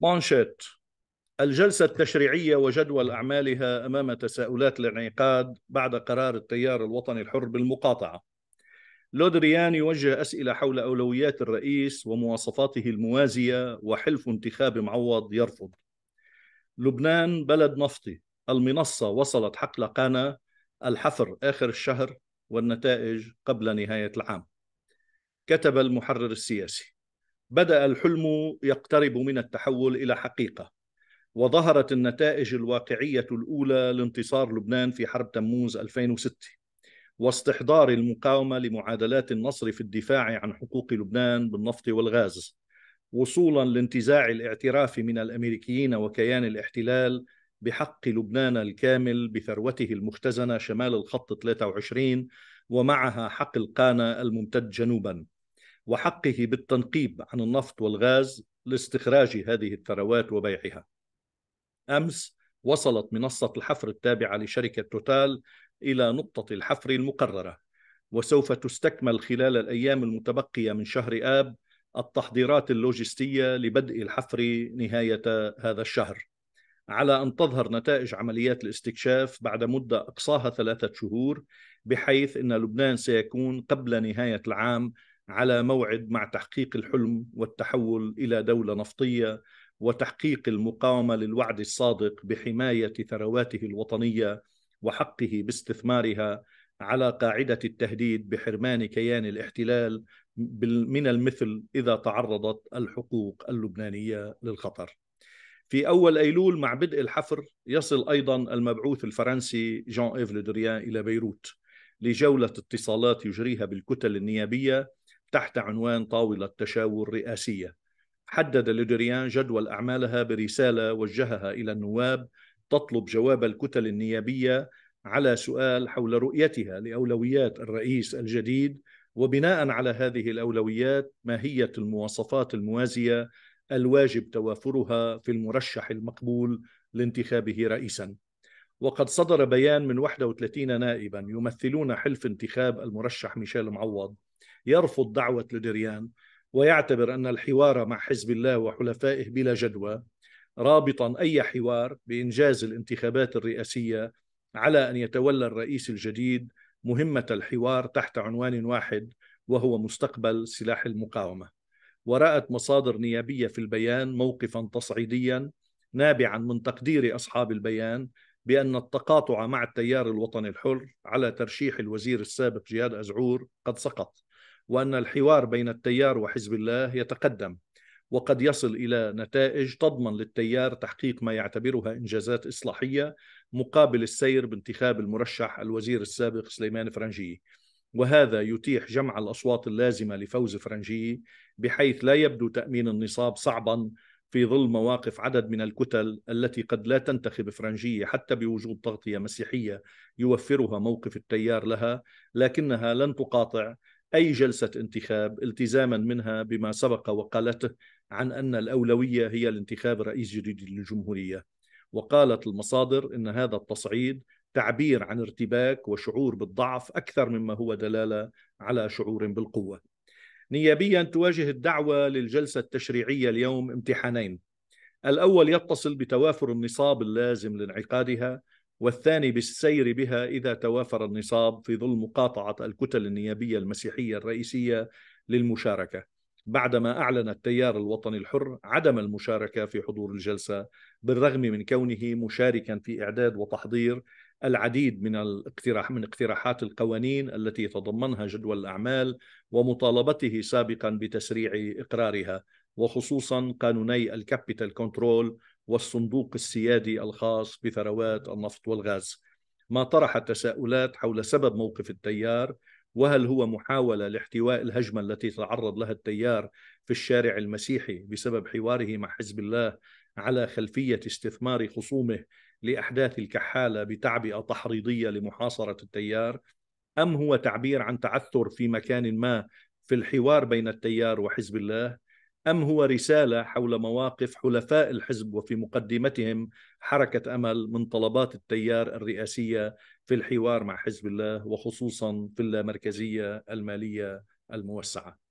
مانشيت الجلسة التشريعية وجدول أعمالها أمام تساؤلات الانعقاد بعد قرار التيار الوطني الحر بالمقاطعة لودريان يوجه أسئلة حول أولويات الرئيس ومواصفاته الموازية وحلف انتخاب معوض يرفض لبنان بلد نفطي المنصة وصلت حقل قانا الحفر آخر الشهر والنتائج قبل نهاية العام كتب المحرر السياسي بدا الحلم يقترب من التحول الى حقيقه وظهرت النتائج الواقعيه الاولى لانتصار لبنان في حرب تموز 2006 واستحضار المقاومه لمعادلات النصر في الدفاع عن حقوق لبنان بالنفط والغاز وصولا لانتزاع الاعتراف من الامريكيين وكيان الاحتلال بحق لبنان الكامل بثروته المختزنه شمال الخط 23 ومعها حق القانه الممتد جنوبا وحقه بالتنقيب عن النفط والغاز لاستخراج هذه الثروات وبيعها. امس وصلت منصه الحفر التابعه لشركه توتال الى نقطه الحفر المقرره وسوف تستكمل خلال الايام المتبقيه من شهر اب التحضيرات اللوجستيه لبدء الحفر نهايه هذا الشهر. على ان تظهر نتائج عمليات الاستكشاف بعد مده اقصاها ثلاثه شهور بحيث ان لبنان سيكون قبل نهايه العام على موعد مع تحقيق الحلم والتحول الى دوله نفطيه وتحقيق المقاومه للوعد الصادق بحمايه ثرواته الوطنيه وحقه باستثمارها على قاعده التهديد بحرمان كيان الاحتلال من المثل اذا تعرضت الحقوق اللبنانيه للخطر. في اول ايلول مع بدء الحفر يصل ايضا المبعوث الفرنسي جان ايف لودريان الى بيروت لجوله اتصالات يجريها بالكتل النيابيه تحت عنوان طاولة تشاور رئاسية حدد لودريان جدول أعمالها برسالة وجهها إلى النواب تطلب جواب الكتل النيابية على سؤال حول رؤيتها لأولويات الرئيس الجديد وبناء على هذه الأولويات ما هي المواصفات الموازية الواجب توافرها في المرشح المقبول لانتخابه رئيسا وقد صدر بيان من 31 نائبا يمثلون حلف انتخاب المرشح ميشيل معوض يرفض دعوة لدريان ويعتبر أن الحوار مع حزب الله وحلفائه بلا جدوى رابطا أي حوار بإنجاز الانتخابات الرئاسية على أن يتولى الرئيس الجديد مهمة الحوار تحت عنوان واحد وهو مستقبل سلاح المقاومة ورأت مصادر نيابية في البيان موقفا تصعيديا نابعا من تقدير أصحاب البيان بأن التقاطع مع التيار الوطني الحر على ترشيح الوزير السابق جهاد أزعور قد سقط وان الحوار بين التيار وحزب الله يتقدم وقد يصل الى نتائج تضمن للتيار تحقيق ما يعتبرها انجازات اصلاحيه مقابل السير بانتخاب المرشح الوزير السابق سليمان فرنجي وهذا يتيح جمع الاصوات اللازمه لفوز فرنجي بحيث لا يبدو تامين النصاب صعبا في ظل مواقف عدد من الكتل التي قد لا تنتخب فرنجية حتى بوجود تغطية مسيحية يوفرها موقف التيار لها لكنها لن تقاطع اي جلسه انتخاب التزاما منها بما سبق وقالته عن ان الاولويه هي الانتخاب رئيس جديد للجمهوريه وقالت المصادر ان هذا التصعيد تعبير عن ارتباك وشعور بالضعف اكثر مما هو دلاله على شعور بالقوه نيابيا تواجه الدعوه للجلسه التشريعيه اليوم امتحانين الاول يتصل بتوافر النصاب اللازم لانعقادها والثاني بالسير بها إذا توافر النصاب في ظل مقاطعة الكتل النيابية المسيحية الرئيسية للمشاركة بعدما أعلن التيار الوطني الحر عدم المشاركة في حضور الجلسة بالرغم من كونه مشاركا في إعداد وتحضير العديد من الاقتراح من اقتراحات القوانين التي تضمنها جدول الأعمال ومطالبته سابقا بتسريع إقرارها وخصوصا قانوني الكابيتال كنترول والصندوق السيادي الخاص بثروات النفط والغاز ما طرح تساؤلات حول سبب موقف التيار وهل هو محاولة لاحتواء الهجمة التي تعرض لها التيار في الشارع المسيحي بسبب حواره مع حزب الله على خلفية استثمار خصومه لأحداث الكحالة بتعبئة تحريضية لمحاصرة التيار أم هو تعبير عن تعثر في مكان ما في الحوار بين التيار وحزب الله أم هو رسالة حول مواقف حلفاء الحزب وفي مقدمتهم حركة أمل من طلبات التيار الرئاسية في الحوار مع حزب الله وخصوصا في اللامركزية المالية الموسعة